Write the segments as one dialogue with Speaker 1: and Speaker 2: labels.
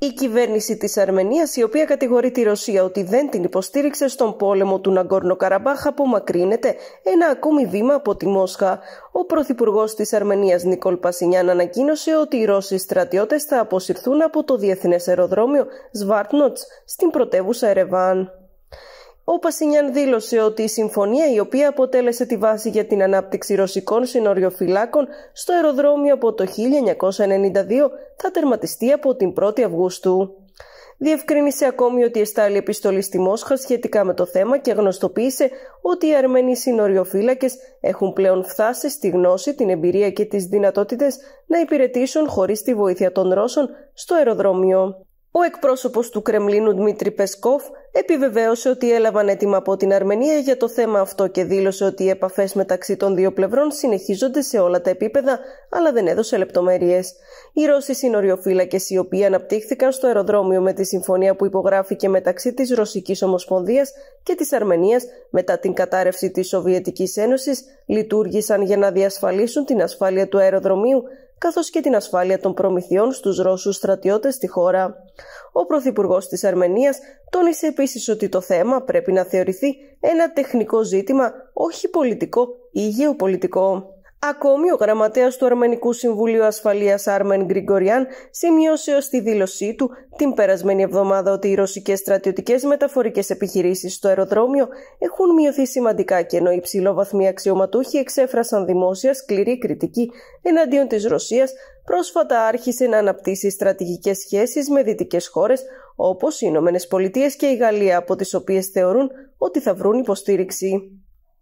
Speaker 1: Η κυβέρνηση της Αρμενίας, η οποία κατηγορεί τη Ρωσία ότι δεν την υποστήριξε στον πόλεμο του Ναγκόρνο Καραμπάχ, απομακρύνεται ένα ακόμη βήμα από τη Μόσχα. Ο Πρωθυπουργός της Αρμενίας Νικόλ Πασινιάν ανακοίνωσε ότι οι Ρώσοι στρατιώτες θα αποσυρθούν από το διεθνές αεροδρόμιο Σβάρτνοτ στην πρωτεύουσα Ερεβάν. Ο Πασινιάν δήλωσε ότι η συμφωνία η οποία αποτέλεσε τη βάση για την ανάπτυξη ρωσικών συνοριοφυλάκων στο αεροδρόμιο από το 1992 θα τερματιστεί από την 1η Αυγούστου. Διευκρίνησε ακόμη ότι εστάλει επιστολή στη Μόσχα σχετικά με το θέμα και γνωστοποίησε ότι οι Αρμένοι συνοριοφύλακες έχουν πλέον φτάσει στη γνώση, την εμπειρία και τις δυνατότητες να υπηρετήσουν χωρίς τη βοήθεια των Ρώσων στο αεροδρόμιο. Ο εκπρόσωπος του Κρεμλίνου Δημήτρη Πεσκόφ επιβεβαίωσε ότι έλαβαν έτοιμα από την Αρμενία για το θέμα αυτό και δήλωσε ότι οι επαφές μεταξύ των δύο πλευρών συνεχίζονται σε όλα τα επίπεδα, αλλά δεν έδωσε λεπτομέρειες. Οι Ρώσοι συνοριοφύλακε, οι οποίοι αναπτύχθηκαν στο αεροδρόμιο με τη συμφωνία που υπογράφηκε μεταξύ της Ρωσικής Ομοσπονδίας και της Αρμενίας μετά την κατάρρευση της Σοβιετικής Ένωσης, λειτουργήσαν για να διασφαλίσουν την ασφάλεια του αεροδρομίου καθώς και την ασφάλεια των προμηθειών στους Ρώσους στρατιώτες στη χώρα. Ο Πρωθυπουργός της Αρμενίας τόνισε επίσης ότι το θέμα πρέπει να θεωρηθεί ένα τεχνικό ζήτημα, όχι πολιτικό ή γεωπολιτικό. Ακόμη, ο γραμματέας του Αρμενικού Συμβουλίου Ασφαλείας Άρμεν Γκριγκοριάν σημείωσε ως τη δήλωσή του την περασμένη εβδομάδα ότι οι ρωσικές στρατιωτικές μεταφορικές επιχειρήσεις στο αεροδρόμιο έχουν μειωθεί σημαντικά και ενώ οι υψηλόβαθμοι αξιωματούχοι εξέφρασαν δημόσια σκληρή κριτική εναντίον της Ρωσίας, πρόσφατα άρχισε να αναπτύσσει στρατηγικές σχέσεις με δυτικές χώρες όπως οι Ηνωμένες Πολιτείες και η Γαλλία από τις οποίες θεωρούν ότι θα βρουν υποστήριξη.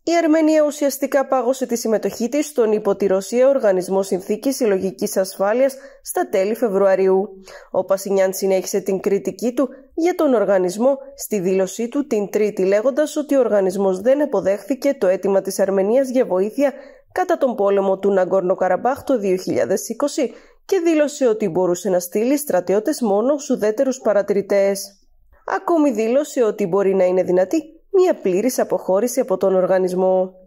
Speaker 1: Η Αρμενία ουσιαστικά πάγωσε τη συμμετοχή της στον υπό τη Ρωσία Οργανισμό Συνθήκης Συλλογικής Ασφάλειας στα τέλη Φεβρουαρίου. Ο Πασινιάν συνέχισε την κριτική του για τον οργανισμό στη δήλωσή του την Τρίτη λέγοντας ότι ο οργανισμός δεν αποδέχθηκε το αίτημα της Αρμενίας για βοήθεια κατά τον πόλεμο του Ναγκόρνο Καραμπάχ το 2020 και δήλωσε ότι μπορούσε να στείλει στρατιώτες μόνο στους ουδέτερους παρατηρητές. Ακόμη δήλωσε ότι μπορεί να είναι δυνατή μια πλήρης αποχώρηση από τον οργανισμό.